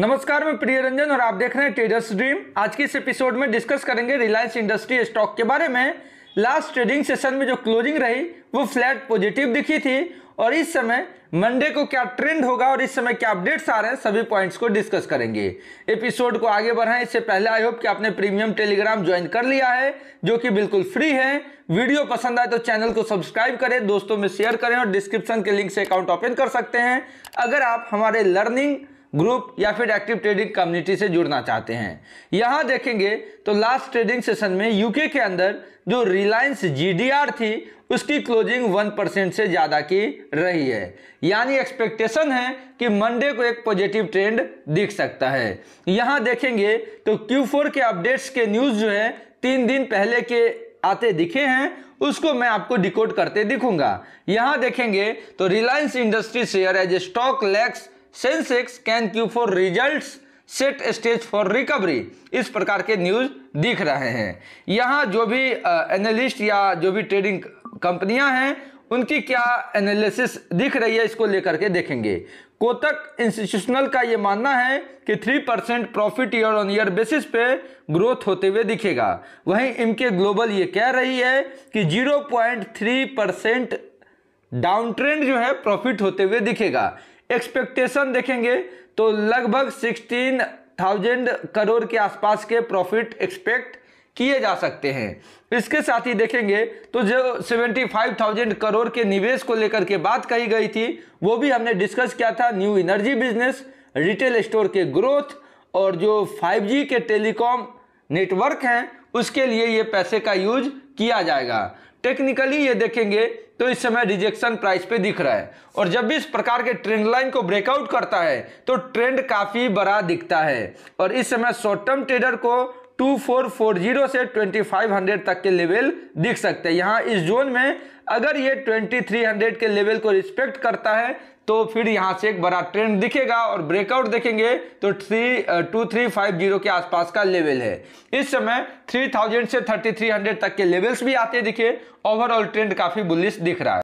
नमस्कार मैं प्रिय रंजन और आप देख रहे हैं ट्रेडर्स ड्रीम आज के इस एपिसोड में डिस्कस करेंगे रिलायंस इंडस्ट्री स्टॉक के बारे में लास्ट ट्रेडिंग सेशन में जो क्लोजिंग रही वो फ्लैट पॉजिटिव दिखी थी और इस समय मंडे को क्या ट्रेंड होगा और इस समय क्या अपडेट्स आ रहे हैं सभी पॉइंट्स को डिस्कस करेंगे एपिसोड को आगे बढ़ाएं इससे पहले आई होप कि आपने प्रीमियम टेलीग्राम ज्वाइन कर लिया है जो कि बिल्कुल फ्री है वीडियो पसंद आए तो चैनल को सब्सक्राइब करें दोस्तों में शेयर करें और डिस्क्रिप्शन के लिंक से अकाउंट ओपन कर सकते हैं अगर आप हमारे लर्निंग ग्रुप या फिर एक्टिव ट्रेडिंग कम्युनिटी से जुड़ना चाहते हैं यहाँ देखेंगे तो लास्ट ट्रेडिंग सेशन में यूके के अंदर जो रिलायंस जीडीआर थी उसकी क्लोजिंग वन परसेंट से ज़्यादा की रही है यानी एक्सपेक्टेशन है कि मंडे को एक पॉजिटिव ट्रेंड दिख सकता है यहाँ देखेंगे तो फोर के अपडेट्स के न्यूज़ जो है तीन दिन पहले के आते दिखे हैं उसको मैं आपको डिकोड करते दिखूंगा यहाँ देखेंगे तो Reliance industry share as a stock lags Sensex can Q four result set stage for recovery इस प्रकार के न्यूज़ दिख रहे हैं यहाँ जो भी एनालिस्ट या जो भी ट्रेडिंग कंपनियां हैं उनकी क्या एनालिसिस दिख रही है इसको लेकर के देखेंगे कोतक इंस्टीट्यूशनल का ये मानना है कि three percent profit year on year basis पे ग्रोथ होते हुए दिखेगा वहीं इमके ग्लोबल ये कह रही है कि zero point three percent down trend जो है प्रॉफिट होते हुए दिखेगा एक्सपेक्टेशन देखेंगे तो लगभग सिक्सटीन थाउजेंड करोड़ के आसपास के प्रॉफिट एक्सपेक्ट किए जा सकते हैं इसके साथ ही देखेंगे तो जो सेवेंटी फाइव थाउजेंड करोड़ के निवेश को लेकर के बात कही गई थी वो भी हमने डिस्कस किया था new energy business retail store के ग्रोथ और जो 5G के टेलीकॉम नेटवर्क हैं उसके लिए ये पैसे का यूज किया जाएगा टेक्निकली ये देखेंगे तो इस समय रिजेक्शन प्राइस पे दिख रहा है और जब भी इस प्रकार के ट्रेंड लाइन को ब्रेकआउट करता है तो ट्रेंड काफ़ी बड़ा दिखता है और इस समय शॉर्ट टर्म ट्रेडर को 2440 से 2500 तक के लेवल दिख सकते हैं यहाँ इस जोन में अगर ये 2300 के लेवल को रिस्पेक्ट करता है तो फिर यहाँ से एक बड़ा ट्रेंड दिखेगा और ब्रेकआउट देखेंगे तो three two three five zero के आसपास का लेवल है इस समय थ्री थाउजेंड से थर्टी थ्री हंड्रेड तक के लेवल्स भी आते दिखे ओवरऑल ट्रेंड काफ़ी बुलिस दिख रहा है